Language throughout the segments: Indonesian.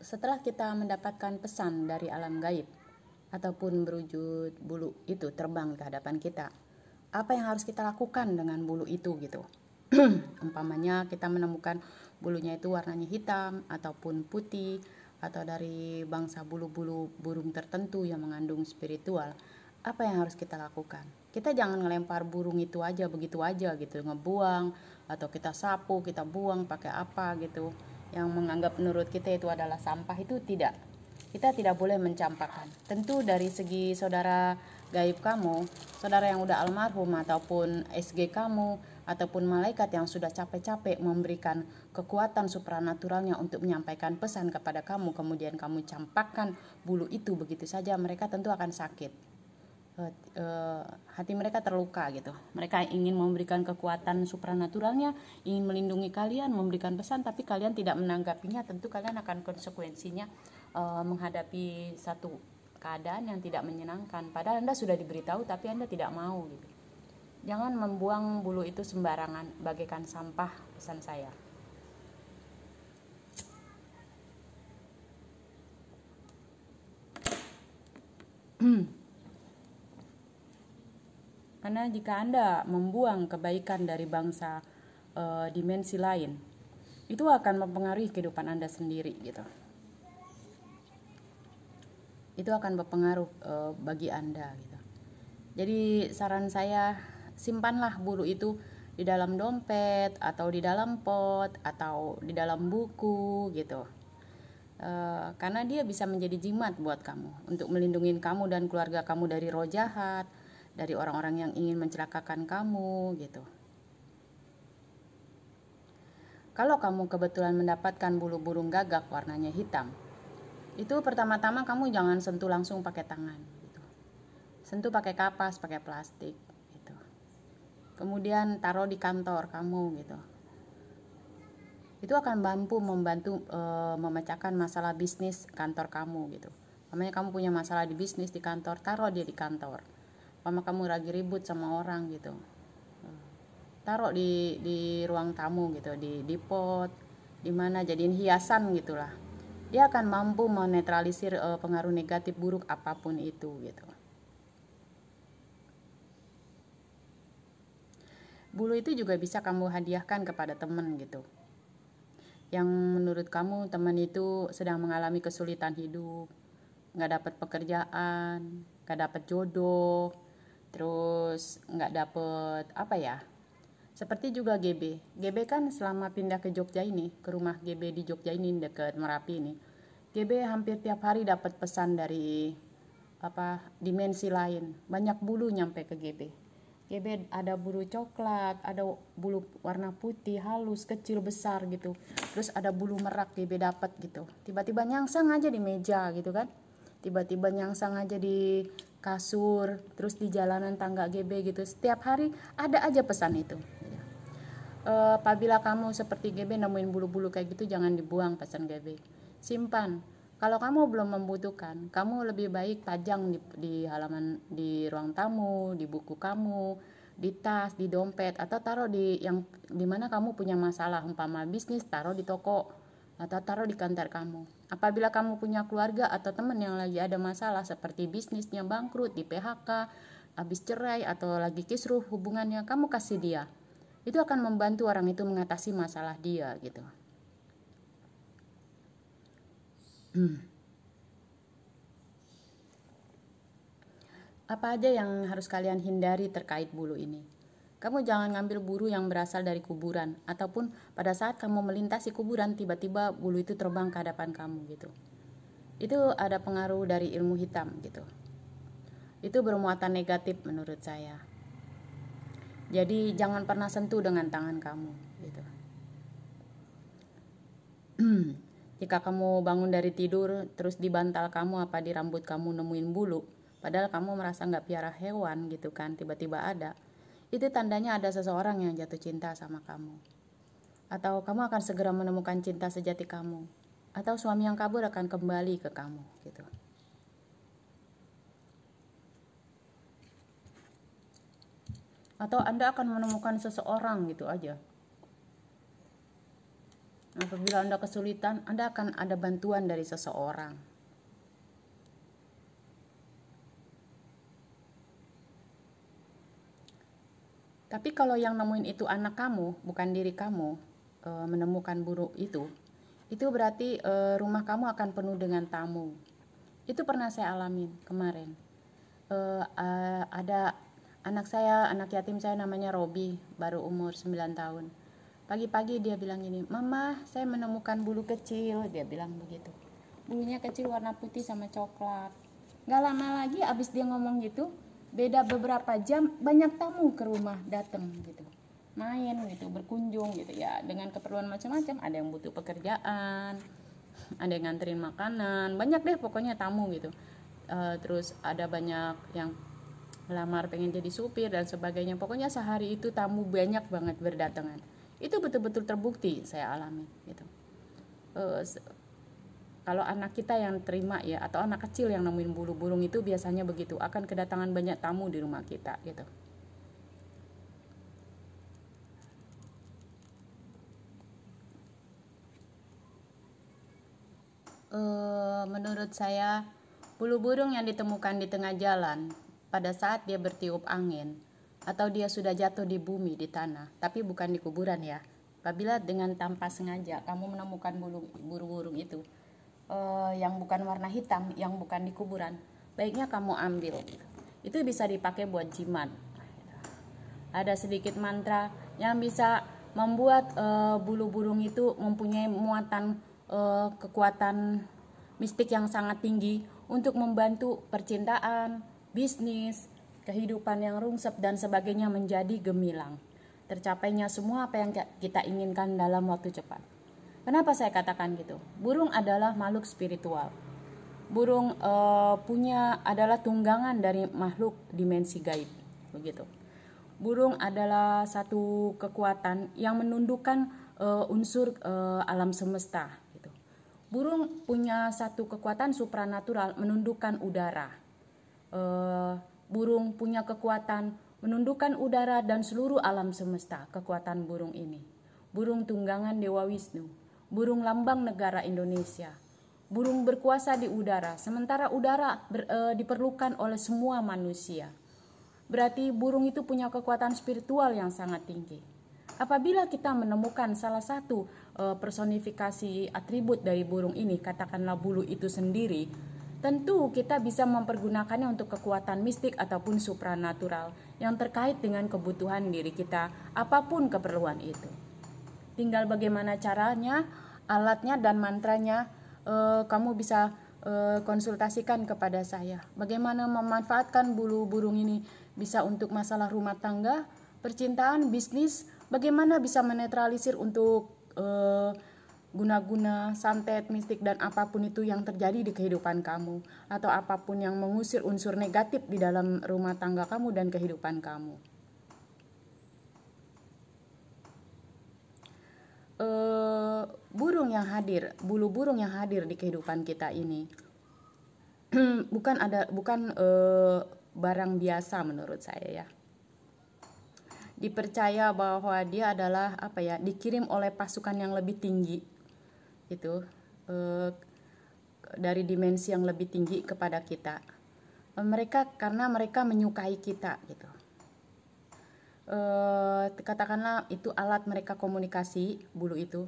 setelah kita mendapatkan pesan dari alam gaib ataupun berwujud bulu itu terbang ke hadapan kita, apa yang harus kita lakukan dengan bulu itu gitu? Umpamanya kita menemukan bulunya itu warnanya hitam ataupun putih atau dari bangsa bulu-bulu burung tertentu yang mengandung spiritual. Apa yang harus kita lakukan? Kita jangan ngelempar burung itu aja begitu aja gitu, ngebuang atau kita sapu, kita buang pakai apa gitu yang menganggap menurut kita itu adalah sampah itu tidak kita tidak boleh mencampakkan tentu dari segi saudara gaib kamu saudara yang udah almarhum ataupun SG kamu ataupun malaikat yang sudah capek-capek memberikan kekuatan supranaturalnya untuk menyampaikan pesan kepada kamu kemudian kamu campakkan bulu itu begitu saja mereka tentu akan sakit Eh, eh, hati mereka terluka gitu. Mereka ingin memberikan kekuatan supranaturalnya, ingin melindungi kalian, memberikan pesan, tapi kalian tidak menanggapinya, tentu kalian akan konsekuensinya uh, menghadapi satu keadaan yang tidak menyenangkan. Padahal anda sudah diberitahu, tapi anda tidak mau gitu. Jangan membuang bulu itu sembarangan, bagaikan sampah pesan saya. Hmm. Karena jika Anda membuang kebaikan dari bangsa e, dimensi lain, itu akan mempengaruhi kehidupan Anda sendiri gitu. Itu akan berpengaruh e, bagi Anda gitu. Jadi saran saya simpanlah bulu itu di dalam dompet atau di dalam pot atau di dalam buku gitu. E, karena dia bisa menjadi jimat buat kamu untuk melindungi kamu dan keluarga kamu dari roh jahat dari orang-orang yang ingin mencelakakan kamu gitu. Kalau kamu kebetulan mendapatkan bulu burung gagak warnanya hitam, itu pertama-tama kamu jangan sentuh langsung pakai tangan. Gitu. Sentuh pakai kapas, pakai plastik. Gitu. Kemudian taruh di kantor kamu gitu. Itu akan mampu membantu e, memecahkan masalah bisnis kantor kamu gitu. Namanya kamu punya masalah di bisnis di kantor, taruh dia di kantor Mama kamu lagi ribut sama orang gitu hmm. taruh di di ruang tamu gitu di di pot di mana jadiin hiasan gitulah dia akan mampu menetralisir uh, pengaruh negatif buruk apapun itu gitu bulu itu juga bisa kamu hadiahkan kepada temen gitu yang menurut kamu teman itu sedang mengalami kesulitan hidup nggak dapat pekerjaan nggak dapat jodoh terus nggak dapet apa ya seperti juga GB GB kan selama pindah ke Jogja ini ke rumah GB di Jogja ini deket Merapi ini GB hampir tiap hari dapat pesan dari apa dimensi lain banyak bulu nyampe ke GB GB ada bulu coklat, ada bulu warna putih halus, kecil, besar gitu. Terus ada bulu merak GB dapat gitu. Tiba-tiba nyangsang aja di meja gitu kan tiba-tiba nyangsang aja di kasur terus di jalanan tangga GB gitu setiap hari ada aja pesan itu iya. eh, apabila kamu seperti GB nemuin bulu-bulu kayak gitu jangan dibuang pesan GB simpan kalau kamu belum membutuhkan kamu lebih baik pajang di, di halaman di ruang tamu di buku kamu di tas, di dompet, atau taruh di yang dimana kamu punya masalah, umpama bisnis, taruh di toko atau taruh di kantor kamu. Apabila kamu punya keluarga atau teman yang lagi ada masalah seperti bisnisnya bangkrut, di PHK, habis cerai atau lagi kisruh hubungannya, kamu kasih dia. Itu akan membantu orang itu mengatasi masalah dia gitu. Apa aja yang harus kalian hindari terkait bulu ini? Kamu jangan ngambil buru yang berasal dari kuburan, ataupun pada saat kamu melintasi kuburan, tiba-tiba bulu itu terbang ke hadapan kamu gitu. Itu ada pengaruh dari ilmu hitam gitu. Itu bermuatan negatif menurut saya. Jadi jangan pernah sentuh dengan tangan kamu gitu. Jika kamu bangun dari tidur, terus di bantal kamu apa di rambut kamu nemuin bulu, padahal kamu merasa nggak piara hewan gitu kan, tiba-tiba ada itu tandanya ada seseorang yang jatuh cinta sama kamu. Atau kamu akan segera menemukan cinta sejati kamu. Atau suami yang kabur akan kembali ke kamu gitu. Atau Anda akan menemukan seseorang gitu aja. Apabila Anda kesulitan, Anda akan ada bantuan dari seseorang Tapi kalau yang nemuin itu anak kamu, bukan diri kamu e, menemukan buruk itu, itu berarti e, rumah kamu akan penuh dengan tamu. Itu pernah saya alamin kemarin. E, a, ada anak saya, anak yatim saya namanya Robi, baru umur 9 tahun. Pagi-pagi dia bilang gini, "Mama, saya menemukan bulu kecil." Dia bilang begitu. Bulunya kecil warna putih sama coklat. Gak lama lagi abis dia ngomong gitu, beda beberapa jam banyak tamu ke rumah datang gitu main gitu berkunjung gitu ya dengan keperluan macam-macam ada yang butuh pekerjaan ada yang nganterin makanan banyak deh pokoknya tamu gitu uh, terus ada banyak yang lamar pengen jadi supir dan sebagainya pokoknya sehari itu tamu banyak banget berdatangan itu betul-betul terbukti saya alami gitu uh, kalau anak kita yang terima ya atau anak kecil yang nemuin bulu burung itu biasanya begitu akan kedatangan banyak tamu di rumah kita gitu eh, menurut saya bulu burung yang ditemukan di tengah jalan pada saat dia bertiup angin atau dia sudah jatuh di bumi di tanah tapi bukan di kuburan ya apabila dengan tanpa sengaja kamu menemukan bulu burung-burung itu uh, yang bukan warna hitam, yang bukan di kuburan, baiknya kamu ambil. Itu bisa dipakai buat jimat. Ada sedikit mantra yang bisa membuat uh, bulu burung itu mempunyai muatan uh, kekuatan mistik yang sangat tinggi untuk membantu percintaan, bisnis, kehidupan yang rungsep dan sebagainya menjadi gemilang. Tercapainya semua apa yang kita inginkan dalam waktu cepat. Kenapa saya katakan gitu? Burung adalah makhluk spiritual. Burung e, punya adalah tunggangan dari makhluk dimensi gaib, begitu. Burung adalah satu kekuatan yang menundukkan e, unsur e, alam semesta. Gitu. Burung punya satu kekuatan supranatural menundukkan udara. E, burung punya kekuatan menundukkan udara dan seluruh alam semesta. Kekuatan burung ini, burung tunggangan Dewa Wisnu burung lambang negara Indonesia. Burung berkuasa di udara, sementara udara ber, e, diperlukan oleh semua manusia. Berarti burung itu punya kekuatan spiritual yang sangat tinggi. Apabila kita menemukan salah satu e, personifikasi atribut dari burung ini, katakanlah bulu itu sendiri, tentu kita bisa mempergunakannya untuk kekuatan mistik ataupun supranatural yang terkait dengan kebutuhan diri kita, apapun keperluan itu tinggal bagaimana caranya, alatnya dan mantranya eh, kamu bisa eh, konsultasikan kepada saya. Bagaimana memanfaatkan bulu burung ini bisa untuk masalah rumah tangga, percintaan, bisnis, bagaimana bisa menetralisir untuk eh, guna-guna, santet, mistik, dan apapun itu yang terjadi di kehidupan kamu, atau apapun yang mengusir unsur negatif di dalam rumah tangga kamu dan kehidupan kamu. uh, burung yang hadir, bulu burung yang hadir di kehidupan kita ini. bukan ada bukan uh, barang biasa menurut saya ya. Dipercaya bahwa dia adalah apa ya, dikirim oleh pasukan yang lebih tinggi. gitu, uh, dari dimensi yang lebih tinggi kepada kita. Mereka karena mereka menyukai kita gitu eh, katakanlah itu alat mereka komunikasi bulu itu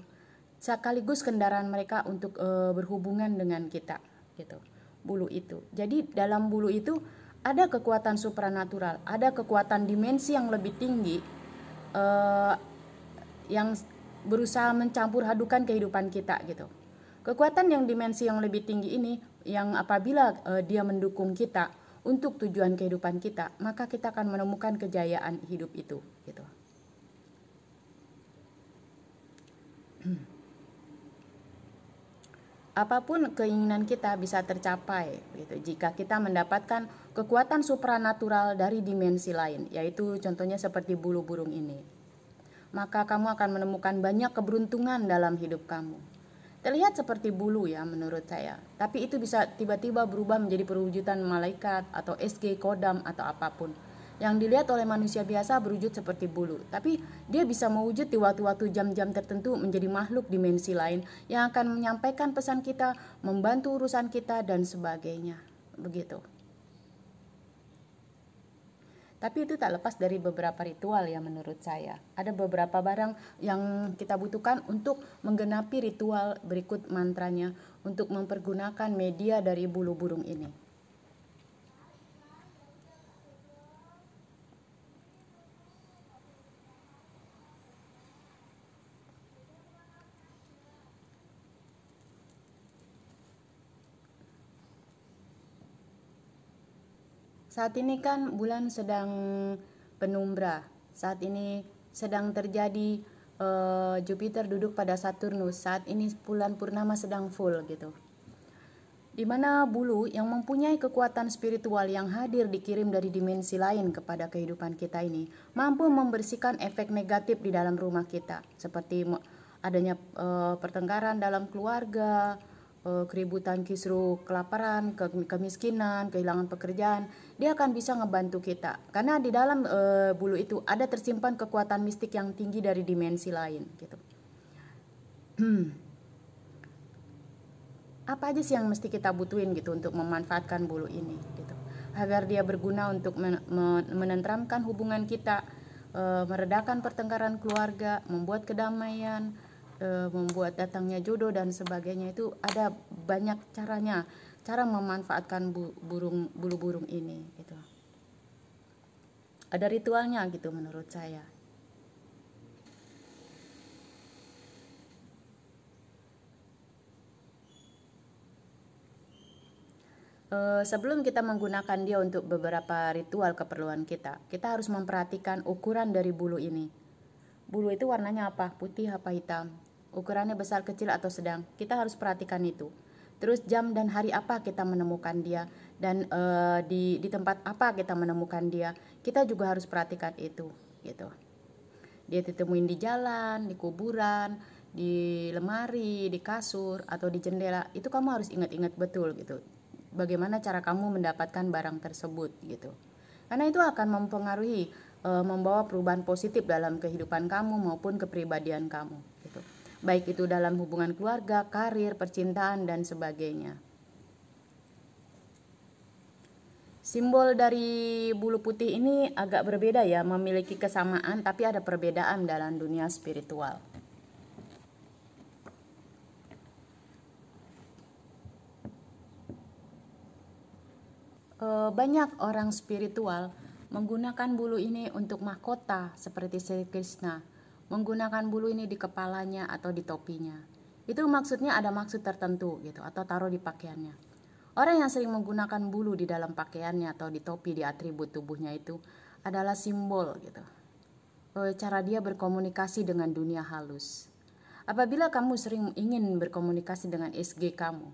sekaligus kendaraan mereka untuk eh, berhubungan dengan kita gitu bulu itu. Jadi dalam bulu itu ada kekuatan supranatural, ada kekuatan dimensi yang lebih tinggi eh, yang berusaha mencampur adukan kehidupan kita gitu. Kekuatan yang dimensi yang lebih tinggi ini yang apabila uh, dia mendukung kita untuk tujuan kehidupan kita, maka kita akan menemukan kejayaan hidup itu gitu. Apapun keinginan kita bisa tercapai gitu jika kita mendapatkan kekuatan supranatural dari dimensi lain, yaitu contohnya seperti bulu burung ini. Maka kamu akan menemukan banyak keberuntungan dalam hidup kamu terlihat seperti bulu ya menurut saya. Tapi itu bisa tiba-tiba berubah menjadi perwujudan malaikat atau SG kodam atau apapun. Yang dilihat oleh manusia biasa berwujud seperti bulu, tapi dia bisa mewujud di waktu-waktu jam-jam tertentu menjadi makhluk dimensi lain yang akan menyampaikan pesan kita, membantu urusan kita dan sebagainya. Begitu. Tapi itu tak lepas dari beberapa ritual ya menurut saya. Ada beberapa barang yang kita butuhkan untuk menggenapi ritual berikut mantranya untuk mempergunakan media dari bulu burung ini. saat ini kan bulan sedang penumbra. Saat ini sedang terjadi uh, Jupiter duduk pada Saturnus. Saat ini bulan purnama sedang full gitu. Di mana bulu yang mempunyai kekuatan spiritual yang hadir dikirim dari dimensi lain kepada kehidupan kita ini mampu membersihkan efek negatif di dalam rumah kita seperti adanya eh, pertengkaran dalam keluarga, Eh, keributan, kisru kelaparan, ke kemiskinan, kehilangan pekerjaan, dia akan bisa ngebantu kita. Karena di dalam e, bulu itu ada tersimpan kekuatan mistik yang tinggi dari dimensi lain gitu. Apa aja sih yang mesti kita butuhin gitu untuk memanfaatkan bulu ini gitu. Agar dia berguna untuk men men menentramkan hubungan kita, e, meredakan pertengkaran keluarga, membuat kedamaian, e, membuat datangnya jodoh dan sebagainya itu ada banyak caranya cara memanfaatkan bu, burung bulu burung ini gitu ada ritualnya gitu menurut saya eh, Sebelum kita menggunakan dia untuk beberapa ritual keperluan kita, kita harus memperhatikan ukuran dari bulu ini. Bulu itu warnanya apa? Putih apa hitam? Ukurannya besar, kecil, atau sedang. Kita harus perhatikan itu. Terus jam dan hari apa kita menemukan dia dan uh, di di tempat apa kita menemukan dia. Kita juga harus perhatikan itu, gitu. Dia ditemuin di jalan, di kuburan, di lemari, di kasur atau di jendela. Itu kamu harus ingat-ingat betul gitu. Bagaimana cara kamu mendapatkan barang tersebut gitu. Karena itu akan mempengaruhi eh, membawa perubahan positif dalam kehidupan kamu maupun kepribadian kamu baik itu dalam hubungan keluarga, karir, percintaan, dan sebagainya. Simbol dari bulu putih ini agak berbeda ya, memiliki kesamaan tapi ada perbedaan dalam dunia spiritual. Eh, banyak orang spiritual menggunakan bulu ini untuk mahkota seperti Sri Krishna menggunakan bulu ini di kepalanya atau di topinya. Itu maksudnya ada maksud tertentu gitu atau taruh di pakaiannya. Orang yang sering menggunakan bulu di dalam pakaiannya atau di topi di atribut tubuhnya itu adalah simbol gitu. E, cara dia berkomunikasi dengan dunia halus. Apabila kamu sering ingin berkomunikasi dengan SG kamu,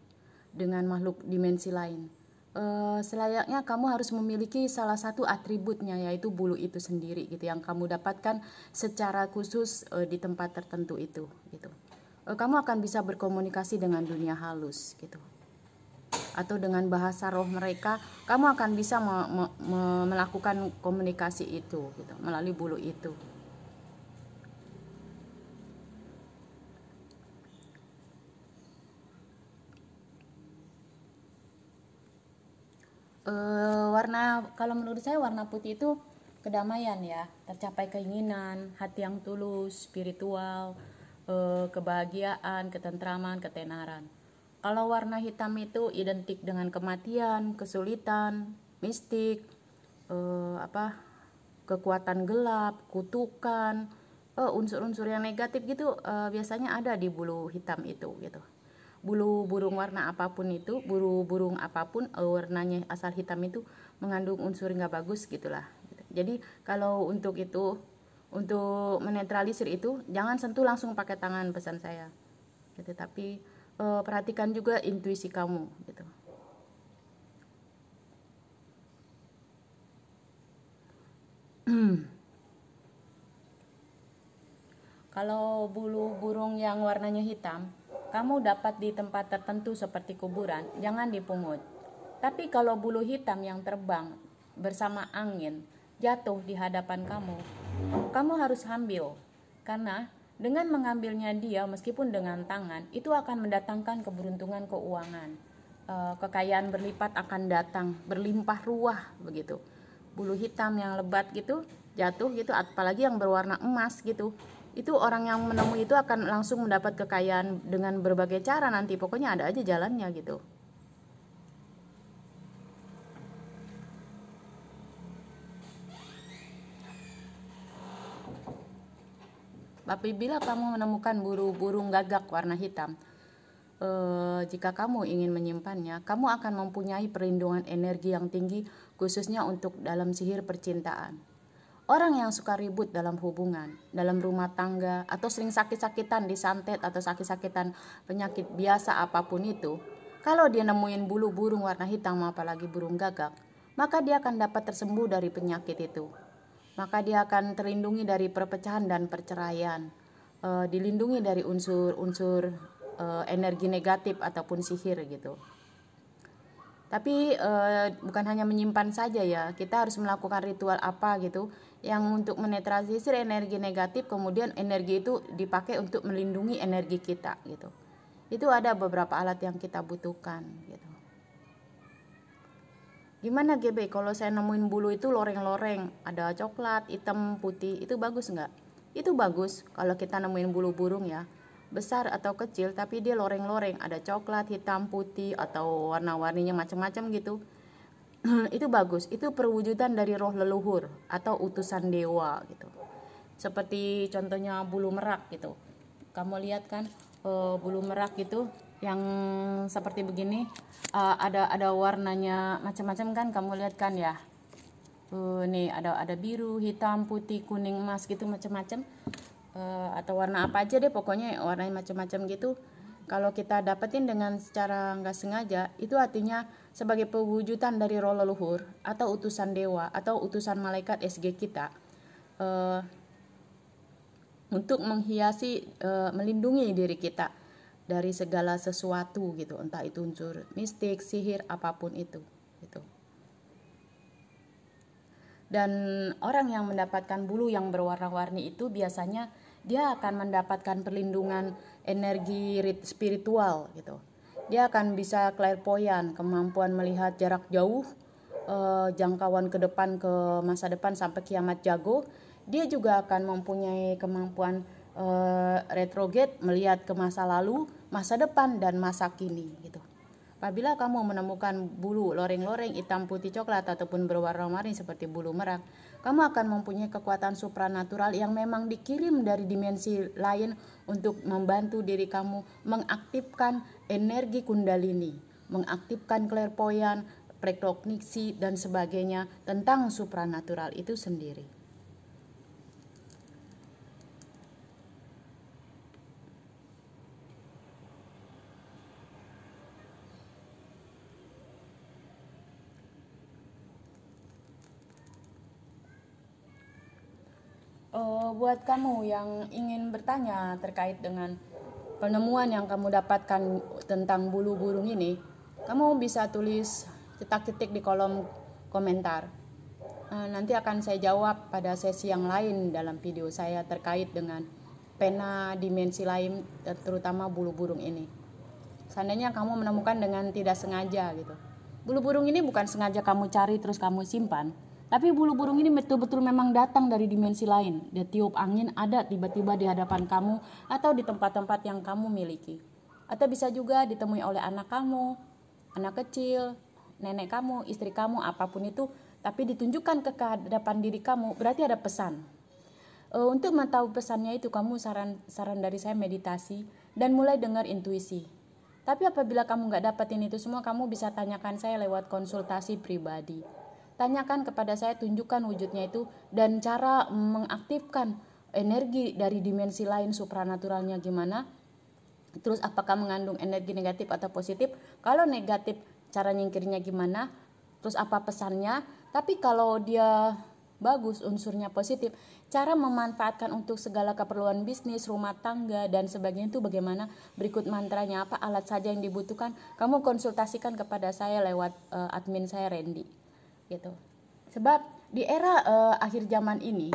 dengan makhluk dimensi lain, Eh, selayaknya kamu harus memiliki salah satu atributnya yaitu bulu itu sendiri gitu yang kamu dapatkan secara khusus uh, di tempat tertentu itu gitu uh, kamu akan bisa berkomunikasi dengan dunia halus gitu atau dengan bahasa roh mereka kamu akan bisa me me me melakukan komunikasi itu gitu melalui bulu itu uh, warna kalau menurut saya warna putih itu kedamaian ya tercapai keinginan hati yang tulus spiritual uh, kebahagiaan ketentraman ketenaran kalau warna hitam itu identik dengan kematian kesulitan mistik uh, apa kekuatan gelap kutukan unsur-unsur yang negatif gitu biasanya ada di bulu hitam itu gitu bulu burung warna apapun itu bulu burung apapun eh, warnanya asal hitam itu mengandung unsur nggak bagus gitulah jadi kalau untuk itu untuk menetralisir itu jangan sentuh langsung pakai tangan pesan saya gitu tapi e, perhatikan juga intuisi kamu gitu kalau bulu burung yang warnanya hitam kamu dapat di tempat tertentu seperti kuburan, jangan dipungut. Tapi kalau bulu hitam yang terbang bersama angin jatuh di hadapan kamu, kamu harus ambil. Karena dengan mengambilnya dia meskipun dengan tangan, itu akan mendatangkan keberuntungan keuangan. E, kekayaan berlipat akan datang, berlimpah ruah begitu. Bulu hitam yang lebat gitu, jatuh gitu, apalagi yang berwarna emas gitu itu orang yang menemui itu akan langsung mendapat kekayaan dengan berbagai cara nanti pokoknya ada aja jalannya gitu apabila kamu menemukan burung-burung gagak warna hitam, eh, jika kamu ingin menyimpannya, kamu akan mempunyai perlindungan energi yang tinggi, khususnya untuk dalam sihir percintaan. Orang yang suka ribut dalam hubungan, dalam rumah tangga, atau sering sakit-sakitan disantet atau sakit-sakitan penyakit biasa apapun itu, kalau dia nemuin bulu burung warna hitam apalagi burung gagak, maka dia akan dapat tersembuh dari penyakit itu. Maka dia akan terlindungi dari perpecahan dan perceraian, e, dilindungi dari unsur-unsur e, energi negatif ataupun sihir gitu. Tapi eh, bukan hanya menyimpan saja ya, kita harus melakukan ritual apa gitu yang untuk menetralisir energi negatif kemudian energi itu dipakai untuk melindungi energi kita gitu. Itu ada beberapa alat yang kita butuhkan gitu. Gimana GB kalau saya nemuin bulu itu loreng-loreng, ada coklat, hitam, putih, itu bagus nggak? Itu bagus kalau kita nemuin bulu burung ya besar atau kecil tapi dia loreng-loreng ada coklat hitam putih atau warna-warninya macam-macam gitu itu bagus itu perwujudan dari roh leluhur atau utusan dewa gitu seperti contohnya bulu merak gitu kamu lihat kan uh, bulu merak gitu yang seperti begini uh, ada ada warnanya macam-macam kan kamu lihat kan ya uh, nih ada ada biru hitam putih kuning emas gitu macam-macam uh, atau warna apa aja deh pokoknya warnanya macam-macam gitu kalau kita dapetin dengan secara nggak sengaja itu artinya sebagai pewujudan dari roh leluhur atau utusan dewa atau utusan malaikat SG kita uh, untuk menghiasi uh, melindungi diri kita dari segala sesuatu gitu entah itu unsur mistik sihir apapun itu gitu dan orang yang mendapatkan bulu yang berwarna-warni itu biasanya dia akan mendapatkan perlindungan energi spiritual gitu. Dia akan bisa Clairvoyant, kemampuan melihat jarak jauh, eh, jangkauan ke depan ke masa depan sampai kiamat jago. Dia juga akan mempunyai kemampuan eh, retrograde melihat ke masa lalu, masa depan dan masa kini gitu. Apabila kamu menemukan bulu loreng-loreng hitam putih coklat ataupun berwarna marin seperti bulu merak, kamu akan mempunyai kekuatan supranatural yang memang dikirim dari dimensi lain untuk membantu diri kamu mengaktifkan energi kundalini, mengaktifkan klerpoyan, prekognisi dan sebagainya tentang supranatural itu sendiri. buat kamu yang ingin bertanya terkait dengan penemuan yang kamu dapatkan tentang bulu burung ini, kamu bisa tulis cetak-cetik di kolom komentar. Eh, nanti akan saya jawab pada sesi yang lain dalam video saya terkait dengan pena dimensi lain, terutama bulu burung ini. Seandainya kamu menemukan dengan tidak sengaja gitu. Bulu burung ini bukan sengaja kamu cari terus kamu simpan, tapi bulu burung ini betul-betul memang datang dari dimensi lain. Dia tiup angin ada tiba-tiba di hadapan kamu atau di tempat-tempat yang kamu miliki. Atau bisa juga ditemui oleh anak kamu, anak kecil, nenek kamu, istri kamu, apapun itu. Tapi ditunjukkan ke hadapan diri kamu, berarti ada pesan. E, untuk mengetahui pesannya itu kamu saran saran dari saya meditasi dan mulai dengar intuisi. Tapi apabila kamu nggak dapetin itu semua, kamu bisa tanyakan saya lewat konsultasi pribadi tanyakan kepada saya tunjukkan wujudnya itu dan cara mengaktifkan energi dari dimensi lain supranaturalnya gimana terus apakah mengandung energi negatif atau positif kalau negatif cara nyingkirnya gimana terus apa pesannya tapi kalau dia bagus unsurnya positif cara memanfaatkan untuk segala keperluan bisnis rumah tangga dan sebagainya itu bagaimana berikut mantranya apa alat saja yang dibutuhkan kamu konsultasikan kepada saya lewat uh, admin saya Randy gitu. Sebab di era uh, akhir zaman ini,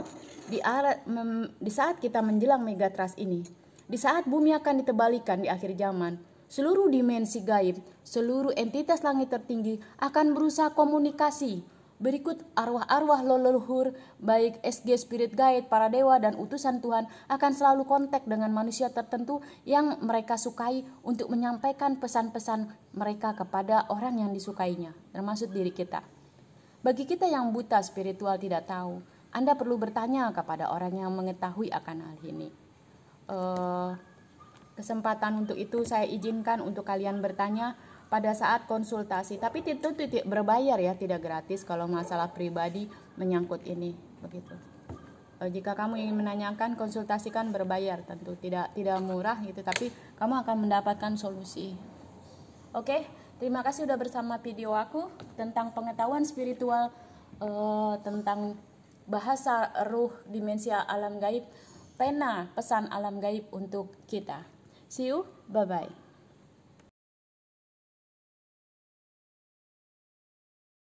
di, ara, mem, di saat kita menjelang megatrust ini, di saat bumi akan ditebalikan di akhir zaman, seluruh dimensi gaib, seluruh entitas langit tertinggi akan berusaha komunikasi. Berikut arwah-arwah leluhur, baik SG Spirit Guide, para dewa, dan utusan Tuhan akan selalu kontak dengan manusia tertentu yang mereka sukai untuk menyampaikan pesan-pesan mereka kepada orang yang disukainya, termasuk diri kita. Bagi kita yang buta spiritual tidak tahu, Anda perlu bertanya kepada orang yang mengetahui akan hal ini. Uh, kesempatan untuk itu saya izinkan untuk kalian bertanya pada saat konsultasi, tapi itu titik berbayar ya, tidak gratis kalau masalah pribadi menyangkut ini, begitu. Eh, jika kamu ingin menanyakan, konsultasikan berbayar tentu tidak tidak murah gitu, tapi kamu akan mendapatkan solusi. Oke. Okay? Terima kasih sudah bersama video aku tentang pengetahuan spiritual uh, tentang bahasa ruh dimensi alam gaib, pena pesan alam gaib untuk kita. See you, bye-bye.